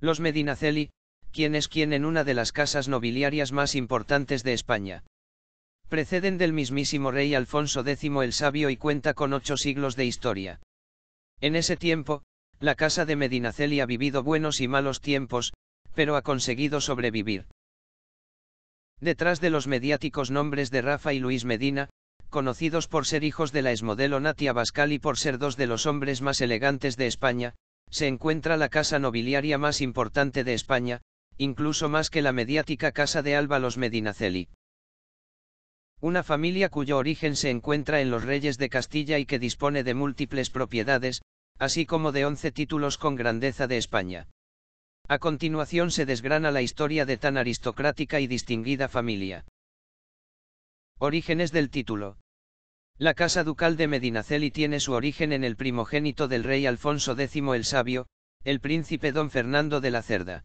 Los Medinaceli, quien es quien en una de las casas nobiliarias más importantes de España. Preceden del mismísimo rey Alfonso X el Sabio y cuenta con ocho siglos de historia. En ese tiempo, la casa de Medinaceli ha vivido buenos y malos tiempos, pero ha conseguido sobrevivir. Detrás de los mediáticos nombres de Rafa y Luis Medina, conocidos por ser hijos de la exmodelo Natia Bascal y por ser dos de los hombres más elegantes de España, se encuentra la casa nobiliaria más importante de España, incluso más que la mediática casa de Alba los Medinaceli. Una familia cuyo origen se encuentra en los reyes de Castilla y que dispone de múltiples propiedades, así como de once títulos con grandeza de España. A continuación se desgrana la historia de tan aristocrática y distinguida familia. Orígenes del título. La casa ducal de Medinaceli tiene su origen en el primogénito del rey Alfonso X el Sabio, el príncipe don Fernando de la Cerda.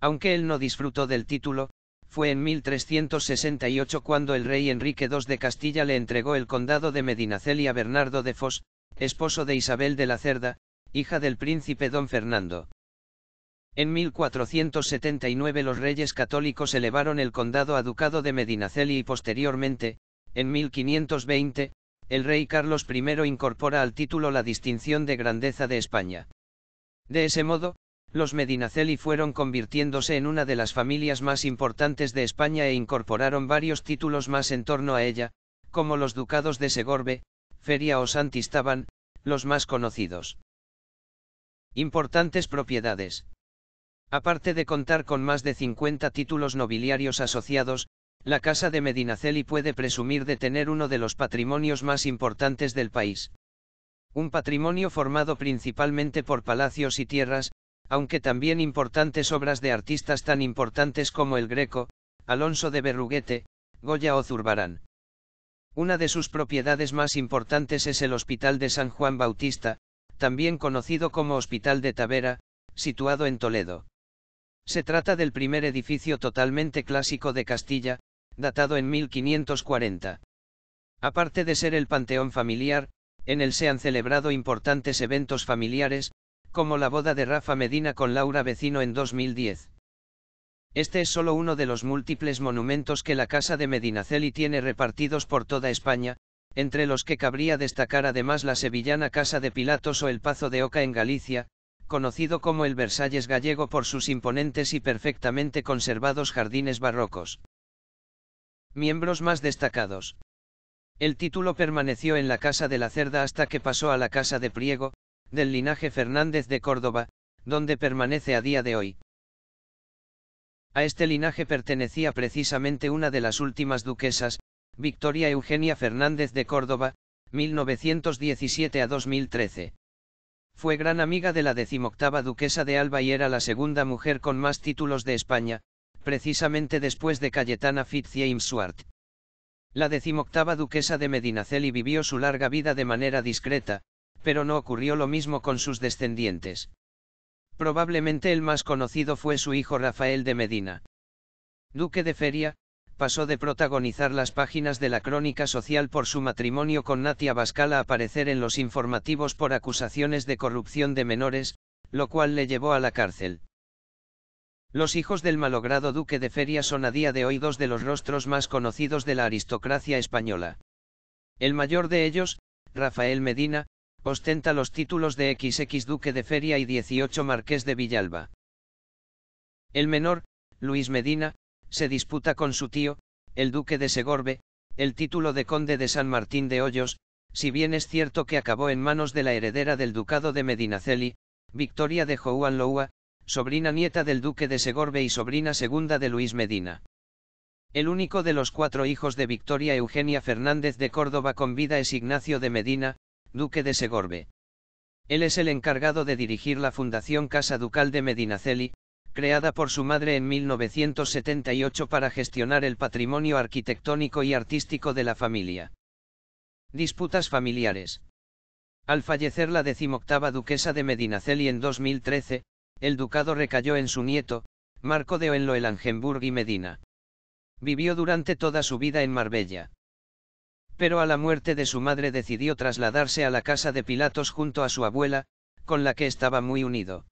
Aunque él no disfrutó del título, fue en 1368 cuando el rey Enrique II de Castilla le entregó el condado de Medinaceli a Bernardo de Fos, esposo de Isabel de la Cerda, hija del príncipe don Fernando. En 1479 los reyes católicos elevaron el condado a ducado de Medinaceli y posteriormente, en 1520, el rey Carlos I incorpora al título la distinción de Grandeza de España. De ese modo, los Medinaceli fueron convirtiéndose en una de las familias más importantes de España e incorporaron varios títulos más en torno a ella, como los ducados de Segorbe, Feria o Santistaban, los más conocidos. Importantes propiedades. Aparte de contar con más de 50 títulos nobiliarios asociados, la casa de Medinaceli puede presumir de tener uno de los patrimonios más importantes del país. Un patrimonio formado principalmente por palacios y tierras, aunque también importantes obras de artistas tan importantes como el Greco, Alonso de Berruguete, Goya o Zurbarán. Una de sus propiedades más importantes es el Hospital de San Juan Bautista, también conocido como Hospital de Tavera, situado en Toledo. Se trata del primer edificio totalmente clásico de Castilla, datado en 1540. Aparte de ser el panteón familiar, en él se han celebrado importantes eventos familiares, como la boda de Rafa Medina con Laura Vecino en 2010. Este es solo uno de los múltiples monumentos que la Casa de Medinaceli tiene repartidos por toda España, entre los que cabría destacar además la sevillana Casa de Pilatos o el Pazo de Oca en Galicia, conocido como el Versalles gallego por sus imponentes y perfectamente conservados jardines barrocos. Miembros más destacados. El título permaneció en la Casa de la Cerda hasta que pasó a la Casa de Priego, del linaje Fernández de Córdoba, donde permanece a día de hoy. A este linaje pertenecía precisamente una de las últimas duquesas, Victoria Eugenia Fernández de Córdoba, 1917 a 2013. Fue gran amiga de la decimoctava duquesa de Alba y era la segunda mujer con más títulos de España, precisamente después de Cayetana Fitzjames Swart. La decimoctava duquesa de Medinaceli vivió su larga vida de manera discreta, pero no ocurrió lo mismo con sus descendientes. Probablemente el más conocido fue su hijo Rafael de Medina. Duque de Feria, pasó de protagonizar las páginas de la crónica social por su matrimonio con Natia Bascal a aparecer en los informativos por acusaciones de corrupción de menores, lo cual le llevó a la cárcel. Los hijos del malogrado duque de Feria son a día de hoy dos de los rostros más conocidos de la aristocracia española. El mayor de ellos, Rafael Medina, ostenta los títulos de XX duque de Feria y 18 marqués de Villalba. El menor, Luis Medina, se disputa con su tío, el duque de Segorbe, el título de conde de San Martín de Hoyos, si bien es cierto que acabó en manos de la heredera del ducado de Medinaceli, Victoria de Joan Loua, sobrina nieta del duque de Segorbe y sobrina segunda de Luis Medina. El único de los cuatro hijos de Victoria Eugenia Fernández de Córdoba con vida es Ignacio de Medina, duque de Segorbe. Él es el encargado de dirigir la Fundación Casa Ducal de Medinaceli, creada por su madre en 1978 para gestionar el patrimonio arquitectónico y artístico de la familia. Disputas familiares. Al fallecer la decimoctava duquesa de Medinaceli en 2013, el ducado recayó en su nieto, Marco de el Angenburg y Medina. Vivió durante toda su vida en Marbella. Pero a la muerte de su madre decidió trasladarse a la casa de Pilatos junto a su abuela, con la que estaba muy unido.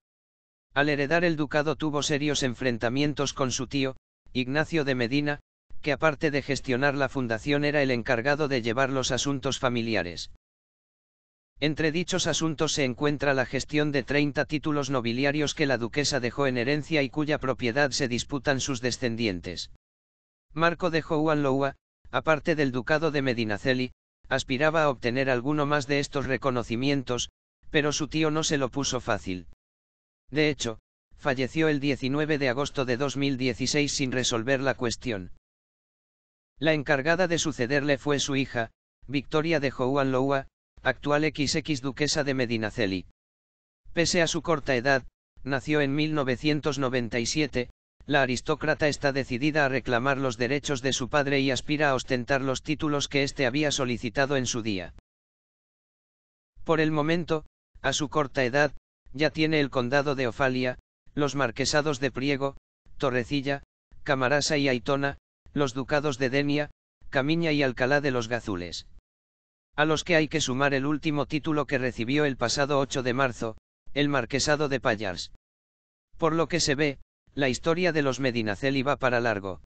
Al heredar el ducado tuvo serios enfrentamientos con su tío, Ignacio de Medina, que aparte de gestionar la fundación era el encargado de llevar los asuntos familiares. Entre dichos asuntos se encuentra la gestión de 30 títulos nobiliarios que la duquesa dejó en herencia y cuya propiedad se disputan sus descendientes. Marco de Hohenlohe, aparte del ducado de Medinaceli, aspiraba a obtener alguno más de estos reconocimientos, pero su tío no se lo puso fácil. De hecho, falleció el 19 de agosto de 2016 sin resolver la cuestión. La encargada de sucederle fue su hija, Victoria de Hohenlohe, actual XX duquesa de Medinaceli. Pese a su corta edad, nació en 1997, la aristócrata está decidida a reclamar los derechos de su padre y aspira a ostentar los títulos que éste había solicitado en su día. Por el momento, a su corta edad, ya tiene el condado de Ofalia, los marquesados de Priego, Torrecilla, Camarasa y Aitona, los ducados de Denia, Camiña y Alcalá de los Gazules a los que hay que sumar el último título que recibió el pasado 8 de marzo, el Marquesado de Pallars. Por lo que se ve, la historia de los Medinaceli va para largo.